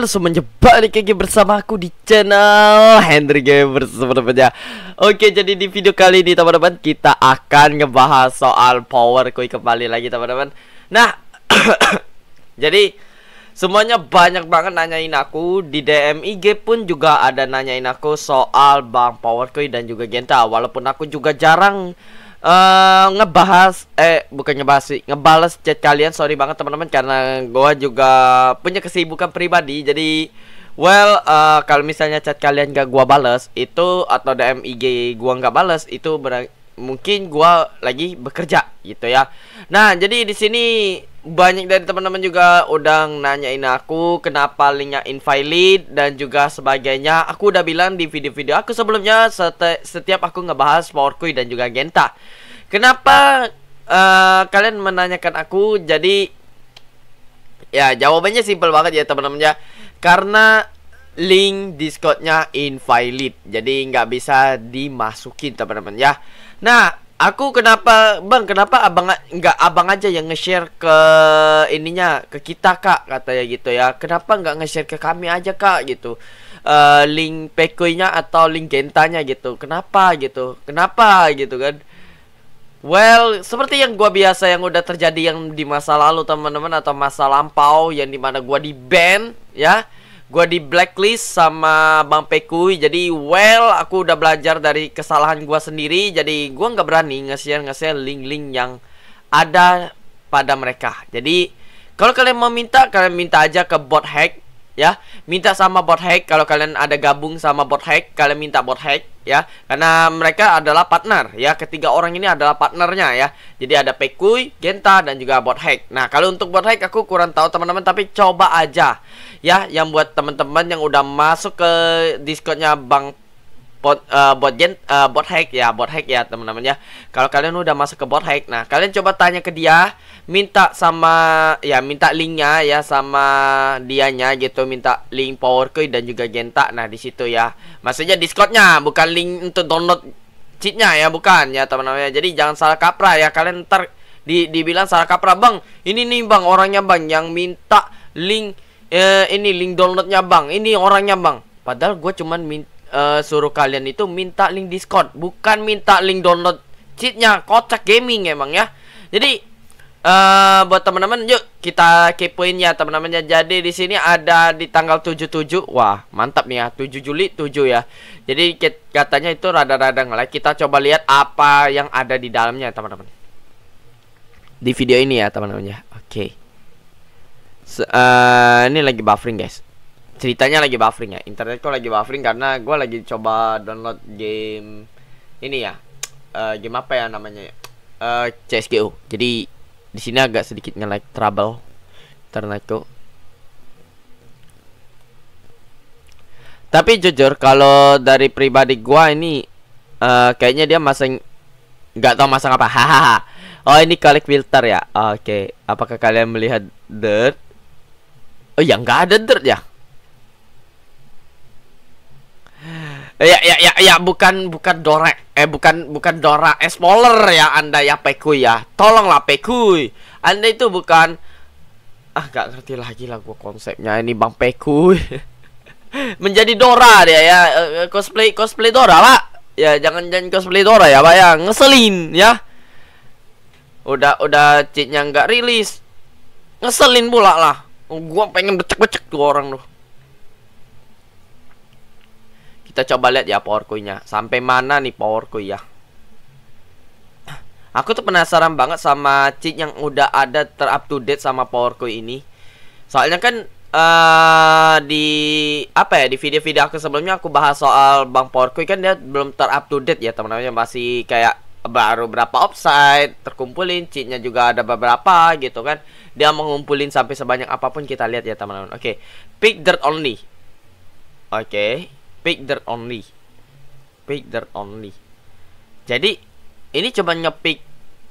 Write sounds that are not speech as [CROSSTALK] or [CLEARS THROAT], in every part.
Halo semuanya, balik lagi bersama aku di channel Henry Gamers sebenarnya. Oke, jadi di video kali ini teman-teman Kita akan ngebahas soal power koi kembali lagi teman-teman Nah, [COUGHS] jadi Semuanya banyak banget nanyain aku Di DM IG pun juga ada nanyain aku soal Bang Power Koi dan juga Genta Walaupun aku juga jarang uh, ngebahas eh bukan ngebahas sih ngebales chat kalian sorry banget teman-teman karena gua juga punya kesibukan pribadi jadi well uh, kalau misalnya chat kalian gak gua bales itu atau DM IG gua nggak bales itu mungkin gua lagi bekerja gitu ya nah jadi di sini banyak dari teman-teman juga udah nanyain aku kenapa linknya invalid dan juga sebagainya. Aku udah bilang di video-video aku sebelumnya seti setiap aku ngebahas Powerkui dan juga Genta. Kenapa uh, kalian menanyakan aku? Jadi ya jawabannya simple banget ya teman-teman ya. Karena link Discordnya invalid, jadi nggak bisa dimasukin teman-teman ya. Nah aku kenapa bang kenapa abang nggak abang aja yang nge-share ke ininya ke kita kak katanya gitu ya kenapa nggak nge-share ke kami aja kak gitu uh, link pekoinya atau link gentanya gitu kenapa gitu kenapa gitu kan Well, seperti yang gua biasa yang udah terjadi yang di masa lalu teman-teman atau masa lampau yang dimana gua di ban ya Gua di blacklist sama Bang Pekui jadi well aku udah belajar dari kesalahan gua sendiri jadi gua nggak berani ngasih ngasih link-link yang ada pada mereka jadi kalau kalian mau minta kalian minta aja ke bot hack ya minta sama bot hack kalau kalian ada gabung sama bot hack kalian minta bot hack ya karena mereka adalah partner ya ketiga orang ini adalah partnernya ya jadi ada Pekui, Genta dan juga bot hack nah kalau untuk bot hack aku kurang tahu teman-teman tapi coba aja ya yang buat teman-teman yang udah masuk ke discordnya Bang bot uh, bot gen uh, bot hack ya bot hack ya teman-teman ya kalau kalian udah masuk ke bot hack nah kalian coba tanya ke dia minta sama ya minta linknya ya sama dianya gitu minta link powerkey dan juga genta nah di situ ya maksudnya discordnya bukan link untuk download cheatnya ya bukan ya teman-teman ya jadi jangan salah kaprah ya kalian ntar di dibilang salah kaprah bang ini nih bang orangnya bang yang minta link eh, ini link downloadnya bang ini orangnya bang padahal gue cuman minta uh, suruh kalian itu minta link Discord, bukan minta link download cheatnya. Kocak gaming emang ya. Jadi uh, buat teman-teman yuk kita kepoin ya teman-teman ya, Jadi di sini ada di tanggal 77. Wah, mantap nih ya. 7 Juli 7 ya. Jadi katanya itu rada-rada ngelag. Kita coba lihat apa yang ada di dalamnya teman-teman. Di video ini ya teman-teman ya. Oke. Okay. So, uh, ini lagi buffering guys ceritanya lagi buffering ya internet kok lagi buffering karena gue lagi coba download game ini ya uh, game apa ya namanya uh, eh, CSGO jadi di sini agak sedikit nge -like trouble internet kok tapi jujur kalau dari pribadi gua ini uh, kayaknya dia masang nggak tau masang apa hahaha oh ini kali filter ya oke okay. apakah kalian melihat dirt oh ya nggak ada dirt ya ya ya ya ya bukan bukan Dora eh bukan bukan Dora spoiler ya Anda ya Pekuy ya. Tolonglah Pekuy. Anda itu bukan ah gak ngerti lagi lah gua konsepnya ini Bang Pekuy. [LAUGHS] Menjadi Dora dia ya eh, cosplay cosplay Dora lah. Ya jangan jangan cosplay Dora ya Pak ya. Ngeselin ya. Udah udah cheatnya nggak rilis. Ngeselin pula lah. Gua pengen becek-becek tuh orang tuh. Kita coba lihat ya power coinnya. Sampai mana nih power coin ya? [CLEARS THROAT] Aku tuh penasaran banget sama cheat yang udah ada ter-up to date sama power coin ini. Soalnya kan uh, di apa ya di video-video aku sebelumnya aku bahas soal Bang coin kan dia belum ter-up to date ya teman-teman masih kayak baru berapa offside terkumpulin cheatnya juga ada beberapa gitu kan dia mengumpulin sampai sebanyak apapun kita lihat ya teman-teman oke okay. pick dirt only oke okay pick dirt only pick dirt only jadi ini cuma nyepik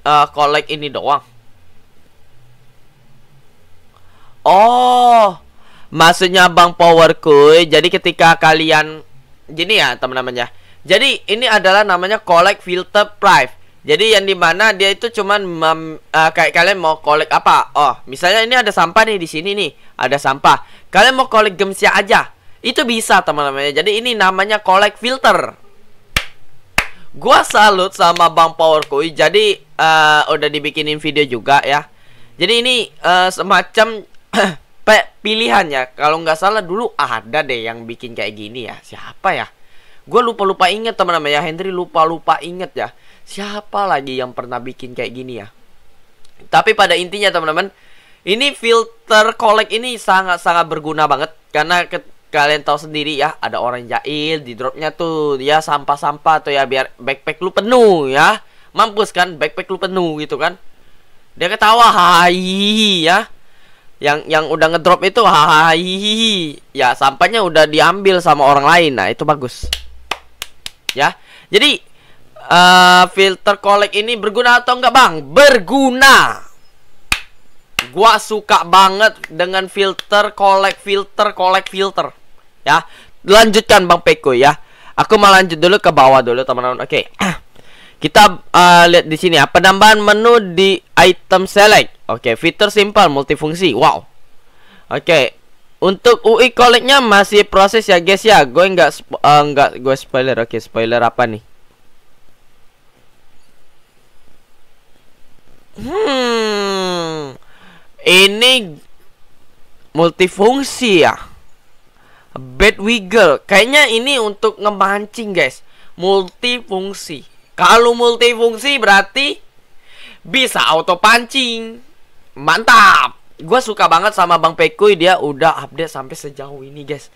uh, collect ini doang oh maksudnya bang powerku jadi ketika kalian jadi ya teman-teman ya jadi ini adalah namanya collect filter private. jadi yang dimana dia itu cuman mem, uh, kayak kalian mau collect apa? Oh, misalnya ini ada sampah nih di sini nih, ada sampah. Kalian mau collect gemsia aja. Itu bisa teman-teman ya. Jadi ini namanya collect filter. Gua salut sama Bang Power Kui. Jadi uh, udah dibikinin video juga ya. Jadi ini uh, semacam [CLEARS THROAT] pilihan ya. Kalau nggak salah dulu ada deh yang bikin kayak gini ya. Siapa ya? Gua lupa-lupa inget teman-teman ya. Henry lupa-lupa inget ya. Siapa lagi yang pernah bikin kayak gini ya? Tapi pada intinya teman-teman, ini filter collect ini sangat-sangat berguna banget karena kalian tahu sendiri ya ada orang jahil di dropnya tuh ya sampah-sampah tuh ya biar backpack lu penuh ya mampus kan backpack lu penuh gitu kan dia ketawa hai ya yang yang udah ngedrop itu hai ya sampahnya udah diambil sama orang lain nah itu bagus ya jadi uh, filter collect ini berguna atau enggak bang berguna gua suka banget dengan filter collect filter collect filter ya. Lanjutkan Bang Peko ya. Aku mau lanjut dulu ke bawah dulu teman-teman. Oke. [CLEARS THROAT] Kita uh, lihat di sini ya, penambahan menu di item select. Oke, fitur simple multifungsi. Wow. Oke. Untuk UI koleknya masih proses ya guys ya. Gue nggak uh, gue spoiler. Oke, spoiler apa nih? Hmm. Ini multifungsi ya. Bad Wiggle. Kayaknya ini untuk ngemancing, guys. Multifungsi. Kalau multifungsi berarti bisa auto pancing. Mantap. Gue suka banget sama Bang Pekuy dia udah update sampai sejauh ini, guys.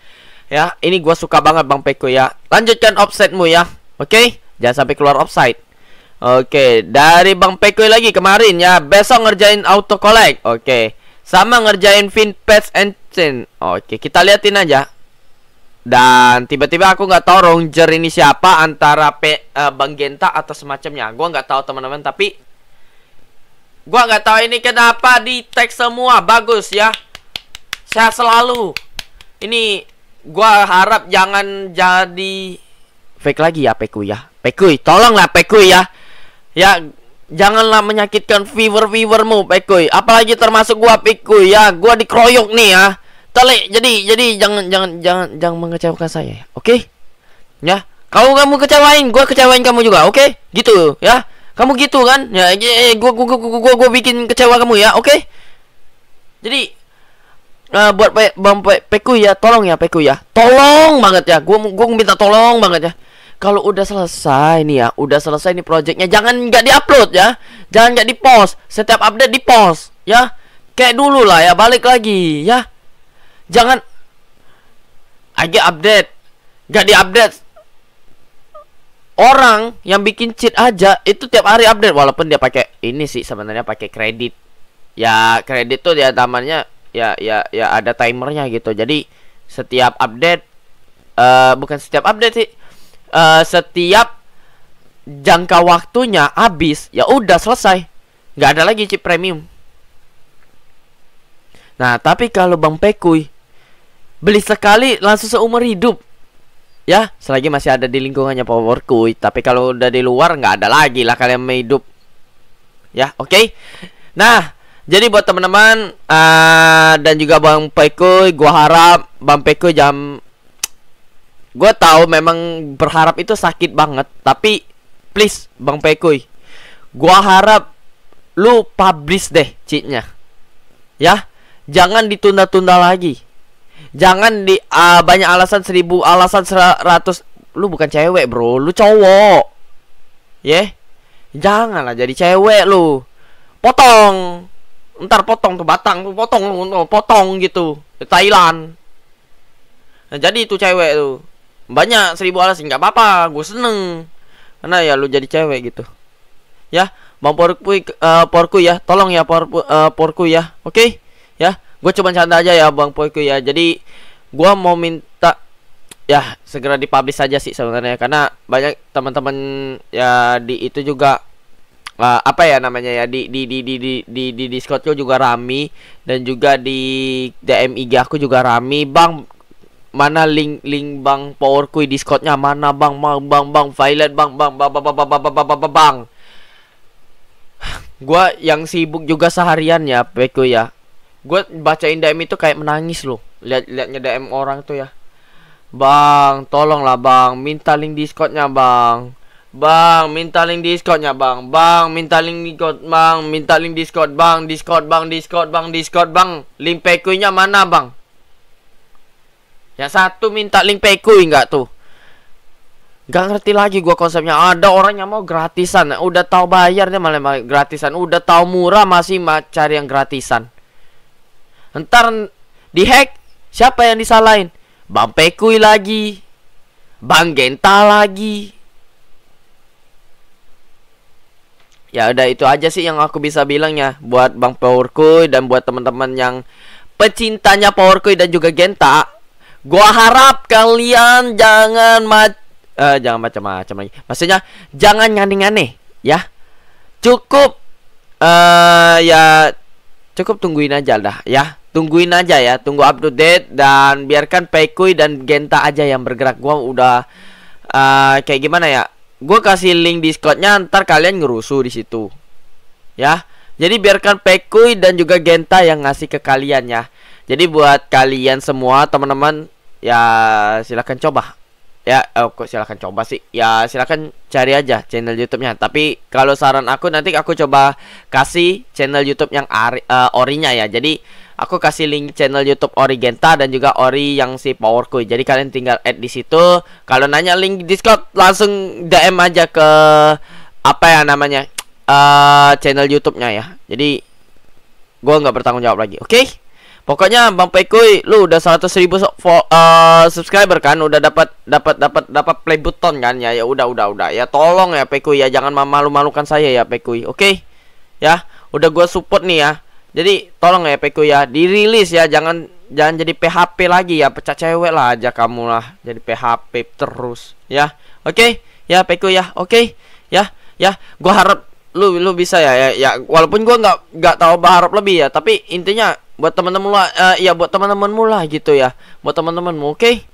Ya, ini gue suka banget Bang Pekuy ya. Lanjutkan offsetmu ya. Oke, okay? jangan sampai keluar offside. Oke, okay. dari Bang Pekuy lagi kemarin ya. Besok ngerjain auto collect. Oke. Okay. Sama ngerjain fin patch and chain. Oke, kita liatin aja dan tiba-tiba aku nggak tahu Ronger ini siapa antara P, uh, eh, Bang Genta atau semacamnya. Gua nggak tahu teman-teman, tapi gua nggak tahu ini kenapa di tag semua. Bagus ya. Saya selalu. Ini gua harap jangan jadi fake lagi ya Peku ya. Pekui, tolonglah Pekui ya. Ya janganlah menyakitkan viewer-viewermu Pekui. Apalagi termasuk gua Pekui ya. Gua dikeroyok nih ya Tale, jadi jadi jangan jangan jangan jangan mengecewakan saya, ya. oke? Okay? Ya, kau kamu kecewain, gue kecewain kamu juga, oke? Okay? Gitu, ya? Kamu gitu kan? Ya, gue gue gue gue bikin kecewa kamu ya, oke? Okay? Jadi uh, buat pe, bang pe, Peku ya, tolong ya Peku ya, tolong banget ya, gue gue minta tolong banget ya. Kalau udah selesai nih ya, udah selesai nih projectnya, jangan nggak diupload ya, jangan nggak di post, setiap update di post, ya. Kayak dulu lah ya, balik lagi ya jangan aja update gak diupdate orang yang bikin cheat aja itu tiap hari update walaupun dia pakai ini sih sebenarnya pakai kredit ya kredit tuh dia tamannya ya ya ya ada timernya gitu jadi setiap update uh, bukan setiap update sih uh, setiap jangka waktunya habis ya udah selesai nggak ada lagi chip premium nah tapi kalau bang Pekuy Beli sekali langsung seumur hidup. Ya, selagi masih ada di lingkungannya power kui tapi kalau udah di luar nggak ada lagi lah kalian hidup. Ya, oke. Okay? Nah, jadi buat teman-teman uh, dan juga Bang Peko, gua harap Bang Peko jam Gue tahu memang berharap itu sakit banget, tapi please Bang peko Gua harap lu publish deh cheatnya. Ya, jangan ditunda-tunda lagi. Jangan di uh, banyak alasan seribu alasan seratus. Lu bukan cewek bro, lu cowok. Ya, yeah? janganlah jadi cewek lu. Potong, ntar potong tuh batang, potong lu, potong gitu. Thailand. Nah, jadi itu cewek tuh banyak seribu alasan nggak apa-apa, gue seneng. Karena ya lu jadi cewek gitu. Ya, Bang Porku, uh, Porku ya, tolong ya Porku, uh, eh, Porku ya, oke? Okay? gue cuma canda aja ya bang Poiku ya jadi gue mau minta ya segera dipublish aja sih sebenarnya karena banyak teman-teman ya di itu juga uh, apa ya namanya ya di di di di di di, di Discord juga rami dan juga di DM IG aku juga rami bang mana link link bang powerku kui Discordnya mana bang bang bang bang Violet bang bang bang bang bang bang bang bang, bang. [SIGHS] gua yang sibuk juga seharian ya Peku ya gue bacain DM itu kayak menangis loh lihat liatnya DM orang tuh ya bang tolonglah bang minta link discordnya bang bang minta link discordnya bang bang minta link discord bang minta link discord bang discord bang discord bang discord bang link pekuinya mana bang yang satu minta link pekuin nggak tuh Gak ngerti lagi gue konsepnya Ada orang yang mau gratisan Udah tahu bayarnya malah gratisan Udah tahu murah masih cari yang gratisan Ntar dihack siapa yang disalahin? Bang Pekui lagi. Bang Genta lagi. Ya udah itu aja sih yang aku bisa bilang ya buat Bang Powerkui dan buat teman-teman yang pecintanya Powerkui dan juga Genta. Gua harap kalian jangan mac uh, eh, jangan macam-macam lagi. Maksudnya jangan nyanding ngane ya. Cukup eh uh, ya cukup tungguin aja dah ya tungguin aja ya tunggu update dan biarkan Pekui dan Genta aja yang bergerak gua udah uh, kayak gimana ya gua kasih link discordnya ntar kalian ngerusuh di situ ya jadi biarkan Pekui dan juga Genta yang ngasih ke kalian ya jadi buat kalian semua teman-teman ya silahkan coba ya oh, kok silahkan coba sih ya silahkan cari aja channel YouTube-nya tapi kalau saran aku nanti aku coba kasih channel YouTube yang uh, orinya ya jadi aku kasih link channel YouTube Ori Genta dan juga Ori yang si Powerku. Jadi kalian tinggal add di situ. Kalau nanya link Discord langsung DM aja ke apa ya namanya? Uh, channel YouTube-nya ya. Jadi gue nggak bertanggung jawab lagi. Oke? Okay? Pokoknya Bang Pekuy lu udah 100 ribu so, uh, subscriber kan, udah dapat dapat dapat dapat play button kan ya. Ya udah udah udah ya tolong ya Pekuy ya jangan malu-malukan saya ya Pekuy. Oke? Okay? Ya, udah gue support nih ya. Jadi tolong ya PQ ya, dirilis ya, jangan jangan jadi PHP lagi ya, pecah cewek lah aja kamu lah, jadi PHP terus ya. Oke, okay? ya PQ ya, oke, okay? ya, ya. Gua harap lu lu bisa ya, ya, ya. walaupun gua nggak nggak tahu berharap lebih ya, tapi intinya buat teman-teman lu uh, ya buat teman-temanmu lah gitu ya, buat teman-temanmu, oke? Okay?